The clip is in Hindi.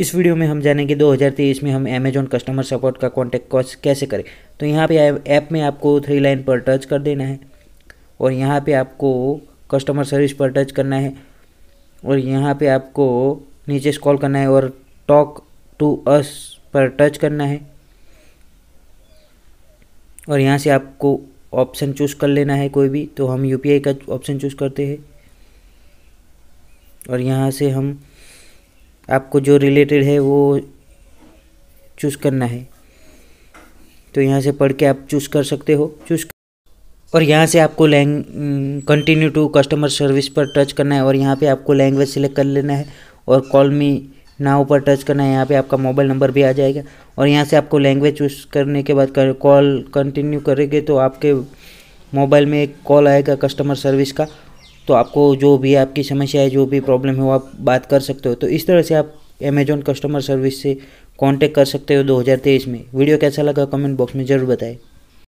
इस वीडियो में हम जानेंगे 2023 में हम अमेजोन कस्टमर सपोर्ट का कॉन्टैक्ट कैसे करें तो यहाँ पे ऐप में आपको थ्री लाइन पर टच कर देना है और यहाँ पे आपको कस्टमर सर्विस पर टच करना है और यहाँ पे आपको नीचे स्कॉल करना है और टॉक टू अस पर टच करना है और यहाँ से आपको ऑप्शन चूज़ कर लेना है कोई भी तो हम यू का ऑप्शन चूज़ करते हैं और यहाँ से हम आपको जो रिलेटेड है वो चूज़ करना है तो यहाँ से पढ़ के आप चूज़ कर सकते हो चूज़ और यहाँ से आपको लैंग कंटिन्यू टू कस्टमर सर्विस पर टच करना है और यहाँ पे आपको लैंग्वेज सिलेक्ट कर लेना है और कॉल मी नाव पर टच करना है यहाँ पे आपका मोबाइल नंबर भी आ जाएगा और यहाँ से आपको लैंग्वेज चूज़ करने के बाद कॉल कंटिन्यू करेंगे तो आपके मोबाइल में एक कॉल आएगा कस्टमर सर्विस का तो आपको जो भी आपकी समस्या है जो भी प्रॉब्लम है वो आप बात कर सकते हो तो इस तरह से आप अमेजोन कस्टमर सर्विस से कांटेक्ट कर सकते हो 2023 में वीडियो कैसा लगा कमेंट बॉक्स में ज़रूर बताएं